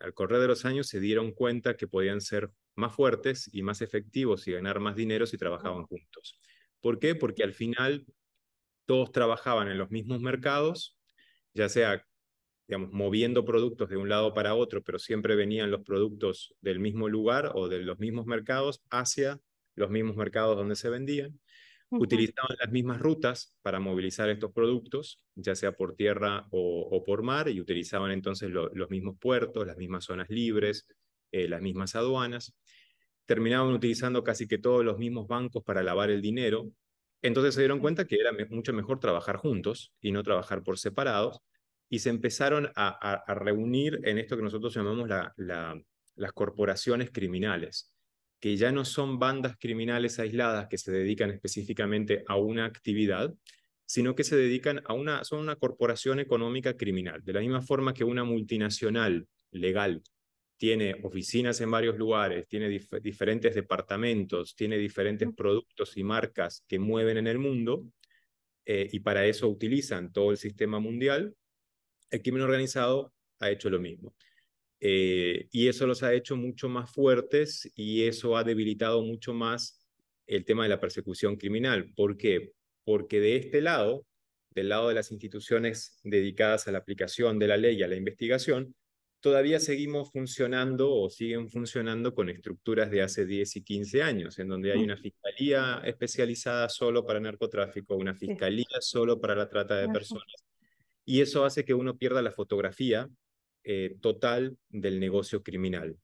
al correr de los años se dieron cuenta que podían ser más fuertes y más efectivos y ganar más dinero si trabajaban juntos. ¿Por qué? Porque al final todos trabajaban en los mismos mercados, ya sea, digamos, moviendo productos de un lado para otro, pero siempre venían los productos del mismo lugar o de los mismos mercados hacia los mismos mercados donde se vendían utilizaban las mismas rutas para movilizar estos productos, ya sea por tierra o, por mar, y utilizaban entonces los mismos puertos, las mismas zonas libres, eh, las mismas aduanas. Terminaban utilizando casi que todos los mismos bancos para lavar el dinero. Entonces se dieron cuenta que era mucho mejor trabajar juntos y no trabajar por separados, y se empezaron a, reunir en esto que nosotros llamamos las corporaciones criminales que ya no son bandas criminales aisladas que se dedican específicamente a una actividad, sino que se dedican a una, son una corporación económica criminal. De la misma forma que una multinacional legal tiene oficinas en varios lugares, tiene diferentes departamentos, tiene diferentes productos y marcas que mueven en el mundo, eh, y para eso utilizan todo el sistema mundial, el crimen organizado ha hecho lo mismo. Eh, y eso los ha hecho mucho más fuertes y eso ha debilitado mucho más el tema de la persecución criminal. ¿Por qué? Porque de este lado, del lado de las instituciones dedicadas a la aplicación de la ley y a la investigación, todavía seguimos funcionando o siguen funcionando con estructuras de hace 10 y 15 años, en donde hay mm. una fiscalía especializada solo para narcotráfico, una fiscalía solo para la trata de personas. Y eso hace que uno pierda la fotografía eh, total del negocio criminal.